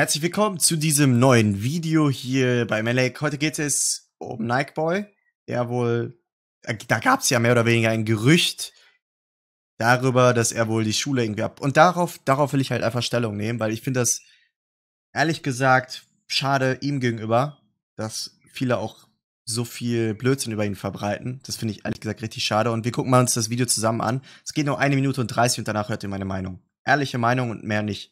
Herzlich willkommen zu diesem neuen Video hier bei Melek. Heute geht es um Nike Boy, wohl, äh, da gab es ja mehr oder weniger ein Gerücht darüber, dass er wohl die Schule irgendwie ab. Und darauf, darauf will ich halt einfach Stellung nehmen, weil ich finde das ehrlich gesagt schade ihm gegenüber, dass viele auch so viel Blödsinn über ihn verbreiten. Das finde ich ehrlich gesagt richtig schade. Und wir gucken mal uns das Video zusammen an. Es geht nur eine Minute und 30 und danach hört ihr meine Meinung. Ehrliche Meinung und mehr nicht.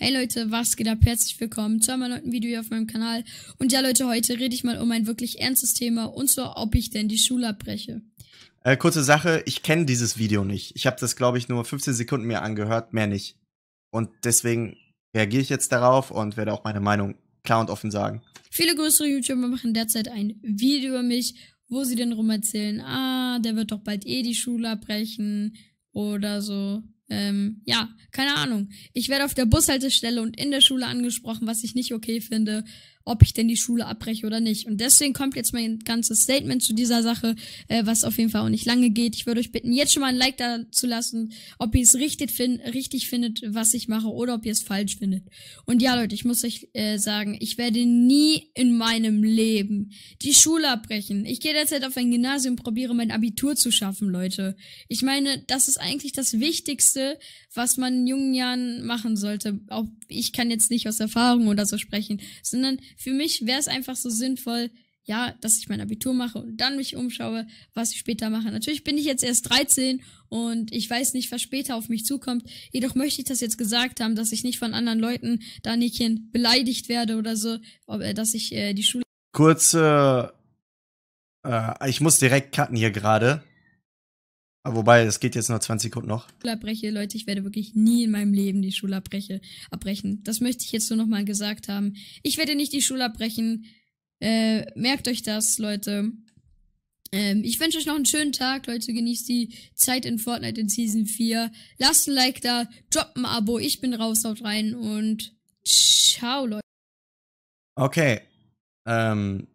Hey Leute, was geht ab? Herzlich willkommen zu einem neuen Video hier auf meinem Kanal. Und ja Leute, heute rede ich mal um ein wirklich ernstes Thema und zwar, ob ich denn die Schule abbreche. Äh, kurze Sache, ich kenne dieses Video nicht. Ich habe das, glaube ich, nur 15 Sekunden mir angehört, mehr nicht. Und deswegen reagiere ich jetzt darauf und werde auch meine Meinung klar und offen sagen. Viele größere YouTuber machen derzeit ein Video über mich, wo sie denn rum erzählen, ah, der wird doch bald eh die Schule abbrechen oder so ähm, ja, keine Ahnung. Ich werde auf der Bushaltestelle und in der Schule angesprochen, was ich nicht okay finde ob ich denn die Schule abbreche oder nicht. Und deswegen kommt jetzt mein ganzes Statement zu dieser Sache, äh, was auf jeden Fall auch nicht lange geht. Ich würde euch bitten, jetzt schon mal ein Like da zu lassen, ob ihr es richtig, find, richtig findet, was ich mache, oder ob ihr es falsch findet. Und ja, Leute, ich muss euch äh, sagen, ich werde nie in meinem Leben die Schule abbrechen. Ich gehe derzeit auf ein Gymnasium probiere mein Abitur zu schaffen, Leute. Ich meine, das ist eigentlich das Wichtigste, was man in jungen Jahren machen sollte. Auch ich kann jetzt nicht aus Erfahrung oder so sprechen, sondern für mich wäre es einfach so sinnvoll, ja, dass ich mein Abitur mache und dann mich umschaue, was ich später mache. Natürlich bin ich jetzt erst 13 und ich weiß nicht, was später auf mich zukommt. Jedoch möchte ich das jetzt gesagt haben, dass ich nicht von anderen Leuten da Nickchen beleidigt werde oder so, äh, dass ich äh, die Schule. Kurze, äh, ich muss direkt cutten hier gerade. Wobei, es geht jetzt nur 20 Sekunden noch. Schule abbreche, Leute, ich werde wirklich nie in meinem Leben die Schule abbreche, abbrechen. Das möchte ich jetzt nur nochmal gesagt haben. Ich werde nicht die Schule abbrechen. Äh, merkt euch das, Leute. Ähm, ich wünsche euch noch einen schönen Tag, Leute. Genießt die Zeit in Fortnite in Season 4. Lasst ein Like da, droppt ein Abo. Ich bin raus, haut rein und ciao, Leute. Okay. Ähm,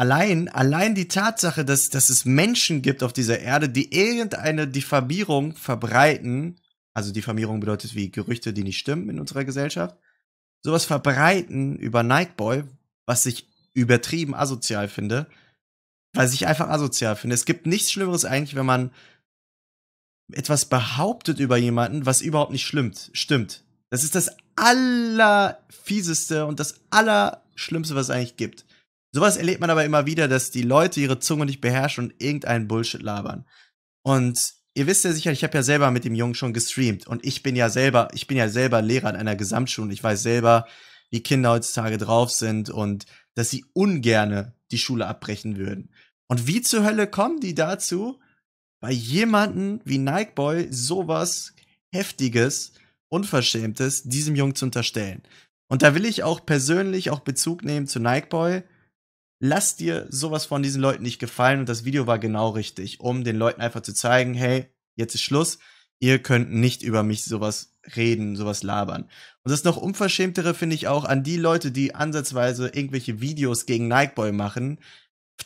allein, allein die Tatsache, dass, dass es Menschen gibt auf dieser Erde, die irgendeine Diffamierung verbreiten, also Diffamierung bedeutet wie Gerüchte, die nicht stimmen in unserer Gesellschaft, sowas verbreiten über Nightboy, was ich übertrieben asozial finde, weil ich einfach asozial finde. Es gibt nichts Schlimmeres eigentlich, wenn man etwas behauptet über jemanden, was überhaupt nicht schlimmt, stimmt. Das ist das allerfieseste und das allerschlimmste, was es eigentlich gibt. Sowas erlebt man aber immer wieder, dass die Leute ihre Zunge nicht beherrschen und irgendeinen Bullshit labern. Und ihr wisst ja sicher, ich habe ja selber mit dem Jungen schon gestreamt und ich bin ja selber, ich bin ja selber Lehrer an einer Gesamtschule und ich weiß selber, wie Kinder heutzutage drauf sind und dass sie ungerne die Schule abbrechen würden. Und wie zur Hölle kommen die dazu, bei jemanden wie Nike Boy sowas heftiges, unverschämtes diesem Jungen zu unterstellen? Und da will ich auch persönlich auch Bezug nehmen zu Nike Boy, lass dir sowas von diesen Leuten nicht gefallen und das Video war genau richtig, um den Leuten einfach zu zeigen, hey, jetzt ist Schluss, ihr könnt nicht über mich sowas reden, sowas labern. Und das noch unverschämtere finde ich auch an die Leute, die ansatzweise irgendwelche Videos gegen Nightboy machen.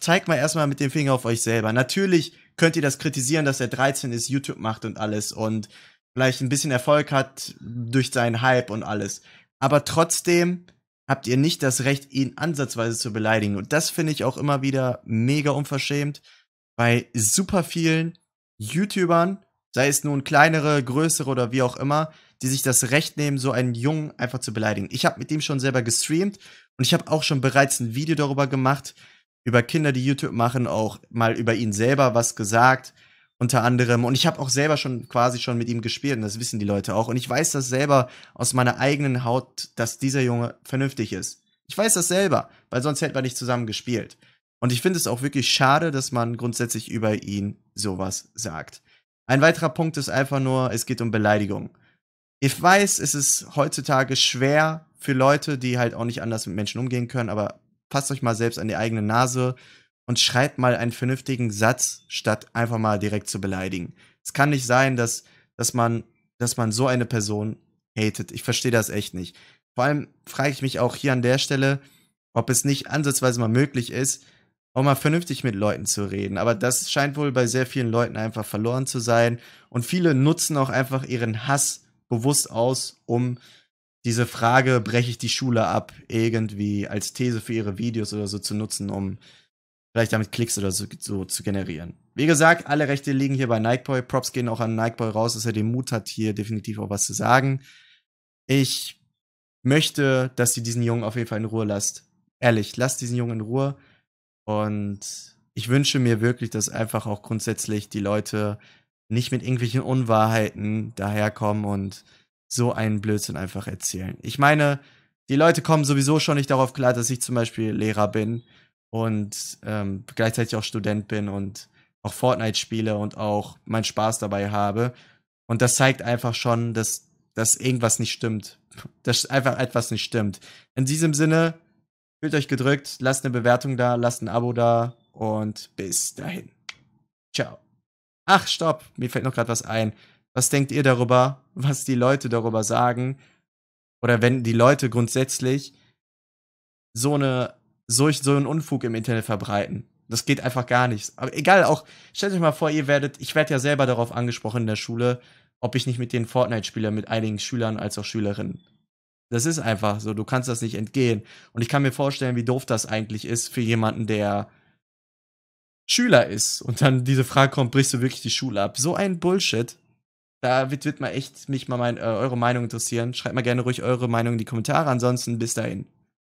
Zeigt mal erstmal mit dem Finger auf euch selber. Natürlich könnt ihr das kritisieren, dass er 13 ist, YouTube macht und alles und vielleicht ein bisschen Erfolg hat durch seinen Hype und alles. Aber trotzdem, habt ihr nicht das Recht, ihn ansatzweise zu beleidigen. Und das finde ich auch immer wieder mega unverschämt bei super vielen YouTubern, sei es nun kleinere, größere oder wie auch immer, die sich das Recht nehmen, so einen Jungen einfach zu beleidigen. Ich habe mit ihm schon selber gestreamt und ich habe auch schon bereits ein Video darüber gemacht, über Kinder, die YouTube machen, auch mal über ihn selber was gesagt unter anderem. Und ich habe auch selber schon quasi schon mit ihm gespielt und das wissen die Leute auch. Und ich weiß das selber aus meiner eigenen Haut, dass dieser Junge vernünftig ist. Ich weiß das selber, weil sonst hätten wir nicht zusammen gespielt. Und ich finde es auch wirklich schade, dass man grundsätzlich über ihn sowas sagt. Ein weiterer Punkt ist einfach nur, es geht um Beleidigung. Ich weiß, es ist heutzutage schwer für Leute, die halt auch nicht anders mit Menschen umgehen können, aber passt euch mal selbst an die eigene Nase und schreibt mal einen vernünftigen Satz, statt einfach mal direkt zu beleidigen. Es kann nicht sein, dass, dass, man, dass man so eine Person hatet. Ich verstehe das echt nicht. Vor allem frage ich mich auch hier an der Stelle, ob es nicht ansatzweise mal möglich ist, auch mal vernünftig mit Leuten zu reden. Aber das scheint wohl bei sehr vielen Leuten einfach verloren zu sein. Und viele nutzen auch einfach ihren Hass bewusst aus, um diese Frage, breche ich die Schule ab, irgendwie als These für ihre Videos oder so zu nutzen, um vielleicht damit Klicks oder so, so, zu generieren. Wie gesagt, alle Rechte liegen hier bei Nightboy. Props gehen auch an Nightboy raus, dass er den Mut hat, hier definitiv auch was zu sagen. Ich möchte, dass ihr diesen Jungen auf jeden Fall in Ruhe lasst. Ehrlich, lasst diesen Jungen in Ruhe. Und ich wünsche mir wirklich, dass einfach auch grundsätzlich die Leute nicht mit irgendwelchen Unwahrheiten daherkommen und so einen Blödsinn einfach erzählen. Ich meine, die Leute kommen sowieso schon nicht darauf klar, dass ich zum Beispiel Lehrer bin und ähm, gleichzeitig auch Student bin und auch Fortnite spiele und auch meinen Spaß dabei habe. Und das zeigt einfach schon, dass, dass irgendwas nicht stimmt. Dass einfach etwas nicht stimmt. In diesem Sinne, fühlt euch gedrückt, lasst eine Bewertung da, lasst ein Abo da und bis dahin. Ciao. Ach, stopp, mir fällt noch gerade was ein. Was denkt ihr darüber, was die Leute darüber sagen? Oder wenn die Leute grundsätzlich so eine solch so einen Unfug im Internet verbreiten. Das geht einfach gar nicht. Aber egal, auch stellt euch mal vor, ihr werdet, ich werde ja selber darauf angesprochen in der Schule, ob ich nicht mit den Fortnite-Spielern, mit einigen Schülern als auch Schülerinnen. Das ist einfach so, du kannst das nicht entgehen. Und ich kann mir vorstellen, wie doof das eigentlich ist für jemanden, der Schüler ist und dann diese Frage kommt, brichst du wirklich die Schule ab? So ein Bullshit. Da wird, wird mal echt mich mal mein, äh, eure Meinung interessieren. Schreibt mal gerne ruhig eure Meinung in die Kommentare. Ansonsten bis dahin.